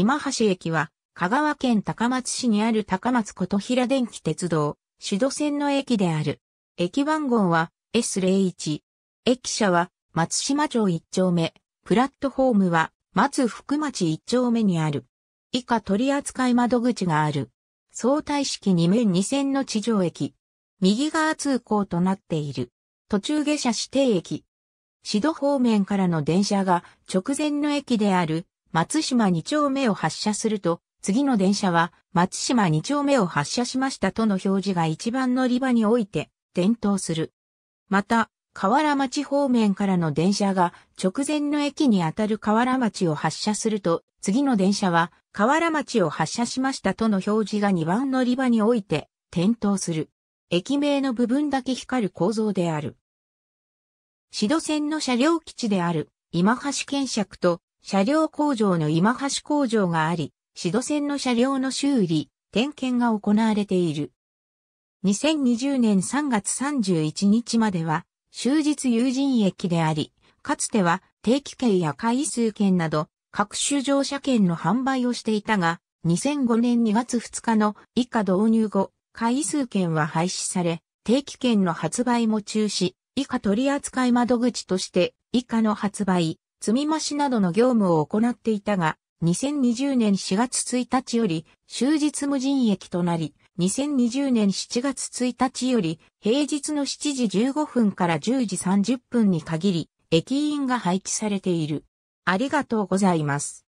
今橋駅は、香川県高松市にある高松琴平電気鉄道、首都線の駅である。駅番号は S01。駅舎は松島町1丁目、プラットホームは松福町1丁目にある。以下取扱窓口がある。相対式2面2線の地上駅。右側通行となっている。途中下車指定駅。指導方面からの電車が直前の駅である松島2丁目を発車すると、次の電車は松島2丁目を発車しましたとの表示が一番乗り場において点灯する。また、河原町方面からの電車が直前の駅にあたる河原町を発車すると、次の電車は河原町を発車しましたとの表示が2番乗り場において点灯する。駅名の部分だけ光る構造である。シド線の車両基地である今橋検釈と車両工場の今橋工場があり、シド線の車両の修理、点検が行われている。2020年3月31日までは、終日有人駅であり、かつては定期券や回数券など、各種乗車券の販売をしていたが、2005年2月2日の以下導入後、回数券は廃止され、定期券の発売も中止、以下取扱窓口として、以下の発売、積み増しなどの業務を行っていたが、2020年4月1日より終日無人駅となり、2020年7月1日より平日の7時15分から10時30分に限り、駅員が配置されている。ありがとうございます。